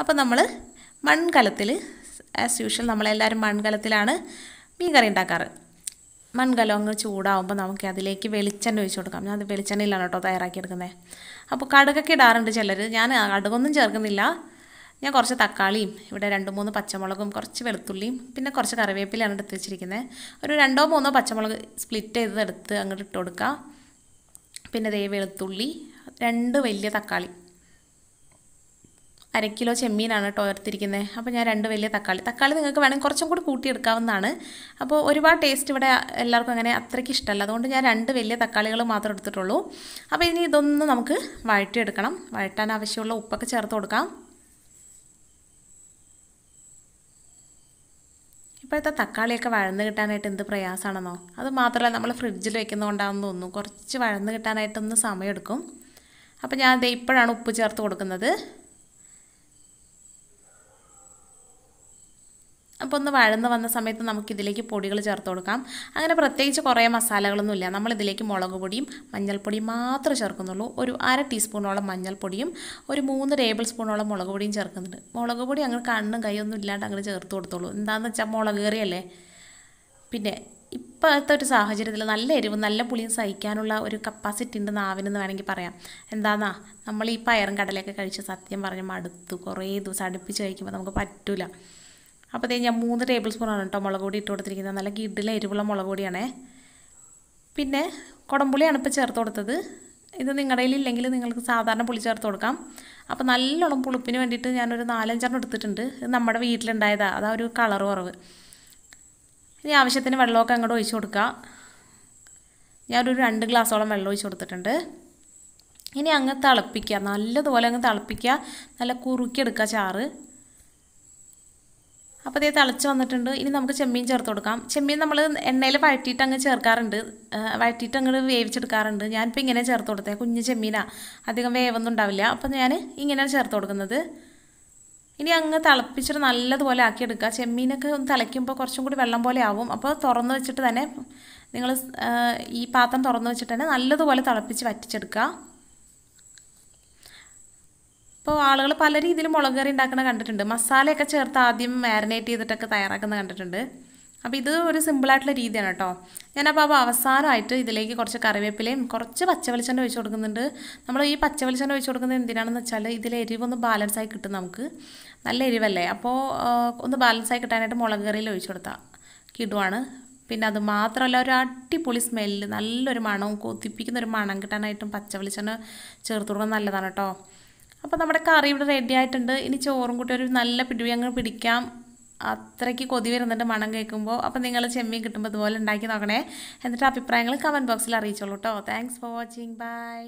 അപ്പോൾ നമ്മൾ മൺകലത്തിൽ as usual നമ്മളെല്ലാവരും മൺകലത്തിലാണ് മീൻ കറി ഉണ്ടാക്കാറ് മൺകലം അങ്ങ് ചൂടാവുമ്പോൾ നമുക്ക് അതിലേക്ക് വെളിച്ചെണ്ണ ഒഴിച്ച് കൊടുക്കാം ഞാൻ അത് വെളിച്ചെണ്ണയിലാണ് കേട്ടോ തയ്യാറാക്കിയെടുക്കുന്നത് അപ്പോൾ കടുകൊക്കെ ഇടാറുണ്ട് ചിലർ ഞാൻ കടുകൊന്നും ചേർക്കുന്നില്ല ഞാൻ കുറച്ച് തക്കാളിയും ഇവിടെ രണ്ട് മൂന്ന് പച്ചമുളകും കുറച്ച് വെളുത്തുള്ളിയും പിന്നെ കുറച്ച് കറിവേപ്പിലാണ് എടുത്ത് വെച്ചിരിക്കുന്നത് ഒരു രണ്ടോ മൂന്നോ പച്ചമുളക് സ്പ്ലിറ്റ് ചെയ്ത് എടുത്ത് അങ്ങോട്ട് ഇട്ട് കൊടുക്കുക പിന്നെ ദേ വെളുത്തുള്ളി രണ്ട് വലിയ തക്കാളി അര കിലോ ചെമ്മീനാണ് കേട്ടോ ഉയർത്തിരിക്കുന്നത് അപ്പോൾ ഞാൻ രണ്ട് വലിയ തക്കാളി തക്കാളി നിങ്ങൾക്ക് വേണമെങ്കിൽ കുറച്ചും കൂടി കൂട്ടിയെടുക്കാവുന്നതാണ് അപ്പോൾ ഒരുപാട് ടേസ്റ്റ് ഇവിടെ എല്ലാവർക്കും അങ്ങനെ അത്രയ്ക്ക് ഇഷ്ടമല്ല അതുകൊണ്ട് ഞാൻ രണ്ട് വലിയ തക്കാളികൾ മാത്രം എടുത്തിട്ടുള്ളൂ അപ്പോൾ ഇനി ഇതൊന്ന് നമുക്ക് വഴറ്റിയെടുക്കണം വഴറ്റാൻ ആവശ്യമുള്ള ഉപ്പൊക്കെ ചേർത്ത് കൊടുക്കാം ഇപ്പോഴത്തെ തക്കാളിയൊക്കെ വഴന്ന് കിട്ടാനായിട്ട് എന്ത് പ്രയാസമാണെന്നോ അത് മാത്രമല്ല നമ്മൾ ഫ്രിഡ്ജിൽ വെക്കുന്നതുകൊണ്ടാണെന്ന് തോന്നുന്നു കുറച്ച് വഴന്ന് കിട്ടാനായിട്ടൊന്ന് സമയമെടുക്കും അപ്പോൾ ഞാൻ ഇപ്പോഴാണ് ഉപ്പ് ചേർത്ത് കൊടുക്കുന്നത് ഇതിപ്പോൾ ഒന്ന് വഴന്ന് വന്ന സമയത്ത് നമുക്ക് ഇതിലേക്ക് പൊടികൾ ചേർത്ത് കൊടുക്കാം അങ്ങനെ പ്രത്യേകിച്ച് കുറേ മസാലകളൊന്നുമില്ല നമ്മളിതിലേക്ക് മുളക് പൊടിയും മഞ്ഞൾപ്പൊടിയും മാത്രമേ ചേർക്കുന്നുള്ളൂ ഒരു അര ടീസ്പൂണോളം മഞ്ഞൾപ്പൊടിയും ഒരു മൂന്ന് ടേബിൾ സ്പൂണോളം മുളക് പൊടിയും ചേർക്കുന്നുണ്ട് മുളക് പൊടി അങ്ങനെ കണ്ണും കൈയൊന്നും ഇല്ലാണ്ട് അങ്ങനെ ചേർത്ത് കൊടുത്തോളൂ എന്താണെന്ന് വെച്ചാൽ മുളക് കയറിയല്ലേ പിന്നെ ഇപ്പോഴത്തെ ഒരു സാഹചര്യത്തിൽ നല്ല എരിവ് നല്ല പുളിയും സഹിക്കാനുള്ള ഒരു കപ്പാസിറ്റി ഉണ്ട് നാവിനെന്ന് വേണമെങ്കിൽ പറയാം എന്താന്നാ നമ്മൾ ഈ പയറും കടലയൊക്കെ കഴിച്ച് സത്യം പറഞ്ഞ് മടുത്തു കുറേ ദിവസം അടുപ്പിച്ച് കഴിക്കുമ്പോൾ നമുക്ക് പറ്റില്ല അപ്പോൾ ഞാൻ മൂന്ന് ടേബിൾ സ്പൂണാണ് കേട്ടോ മുളക് പൊടി ഇട്ട് കൊടുത്തിരിക്കുന്നത് നല്ല കിഡിലെ എരിവുള്ള മുളക് പൊടിയാണേ പിന്നെ കുടംപുളിയാണ് ഇപ്പോൾ ചേർത്ത് കൊടുത്തത് ഇത് നിങ്ങളുടെ ഇല്ലെങ്കിൽ നിങ്ങൾക്ക് സാധാരണ പുളി ചേർത്ത് കൊടുക്കാം അപ്പോൾ നല്ലോണം പുളിപ്പിന് വേണ്ടിയിട്ട് ഞാനൊരു നാലഞ്ചെണ്ണം എടുത്തിട്ടുണ്ട് ഇത് നമ്മുടെ വീട്ടിലുണ്ടായതാണ് അതാ ഒരു കളർ കുറവ് ഇനി ആവശ്യത്തിന് വെള്ളമൊക്കെ അങ്ങോട്ട് ഒഴിച്ച് കൊടുക്കുക ഞാനൊരു രണ്ട് ഗ്ലാസ്സോളം വെള്ളം ഒഴിച്ച് കൊടുത്തിട്ടുണ്ട് ഇനി അങ്ങ് തിളപ്പിക്കുക നല്ലതുപോലെ അങ്ങ് തിളപ്പിക്കുക നല്ല കുറുക്കിയെടുക്കുക ചാറ് അപ്പോൾ ഇതേ തിളച്ച് വന്നിട്ടുണ്ട് ഇനി നമുക്ക് ചെമ്മീൻ ചേർത്ത് കൊടുക്കാം ചെമ്മീൻ നമ്മൾ എണ്ണയിൽ വഴറ്റിയിട്ട് അങ്ങ് ചേർക്കാറുണ്ട് വഴറ്റിയിട്ട് അങ്ങ് വേവിച്ചെടുക്കാറുണ്ട് ഞാനിപ്പോൾ ഇങ്ങനെ ചേർത്ത് കൊടുത്തേ കുഞ്ഞ് ചെമ്മീനാണ് അധികം വേവൊന്നും ഉണ്ടാവില്ല അപ്പോൾ ഞാൻ ഇങ്ങനെ ചേർത്ത് കൊടുക്കുന്നത് ഇനി അങ്ങ് തിളപ്പിച്ചിട്ട് നല്ലതുപോലെ ആക്കിയെടുക്കുക ചെമ്മീനൊക്കെ ഒന്ന് തിളയ്ക്കുമ്പോൾ കുറച്ചും കൂടി വെള്ളം പോലെ ആവും അപ്പോൾ തുറന്ന് വെച്ചിട്ട് തന്നെ നിങ്ങൾ ഈ പാത്രം തുറന്ന് വെച്ചിട്ട് തന്നെ നല്ലതുപോലെ തിളപ്പിച്ച് വറ്റിച്ചെടുക്കുക ഇപ്പോൾ ആളുകൾ പല രീതിയിൽ മുളക് കറി ഉണ്ടാക്കുന്നത് കണ്ടിട്ടുണ്ട് മസാലയൊക്കെ ചേർത്ത് ആദ്യം മാരിനേറ്റ് ചെയ്തിട്ടൊക്കെ തയ്യാറാക്കുന്നത് കണ്ടിട്ടുണ്ട് അപ്പോൾ ഇത് ഒരു സിമ്പിളായിട്ടുള്ള രീതിയാണ് കേട്ടോ ഞാനപ്പോൾ അപ്പോൾ അവസാനമായിട്ട് ഇതിലേക്ക് കുറച്ച് കറിവേപ്പിലയും കുറച്ച് പച്ചവെളിച്ചെണ്ണ ഒഴിച്ച് കൊടുക്കുന്നുണ്ട് നമ്മൾ ഈ പച്ചവെളിച്ചെണ്ണ ഒഴിച്ച് കൊടുക്കുന്നത് എന്തിനാണെന്ന് വെച്ചാൽ ഇതിൽ എരിവൊന്ന് ആയി കിട്ടും നമുക്ക് നല്ല എരിവല്ലേ അപ്പോൾ ഒന്ന് ബാലൻസ് ആയി കിട്ടാനായിട്ട് മുളക് കറിയിൽ ഒഴിച്ച് കൊടുത്താൽ കിടുവാണ് പിന്നെ അത് മാത്രമല്ല ഒരു അടിപൊളി സ്മെല്ല് നല്ലൊരു മണവും കൊതിപ്പിക്കുന്ന ഒരു മണം കിട്ടാനായിട്ടും പച്ചവെളിച്ചെണ്ണ ചേർത്ത് കൊടുക്കുന്നത് നല്ലതാണ് കേട്ടോ അപ്പോൾ നമ്മുടെ കറി ഇവിടെ റെഡി ആയിട്ടുണ്ട് ഇനി ചോറും കൂട്ടി ഒരു നല്ല പിടിവി അങ്ങ് പിടിക്കാം അത്രയ്ക്ക് കൊതി വരുന്നുണ്ട് മണം കേൾക്കുമ്പോൾ അപ്പോൾ നിങ്ങൾ ചെമ്മീൻ കിട്ടുമ്പോൾ ഇതുപോലെ ഉണ്ടാക്കി നോക്കണേ എന്നിട്ട് അഭിപ്രായങ്ങൾ കമൻറ്റ് ബോക്സിൽ അറിയിച്ചോളൂ കേട്ടോ താങ്ക്സ് ഫോർ വാച്ചിങ് ബൈ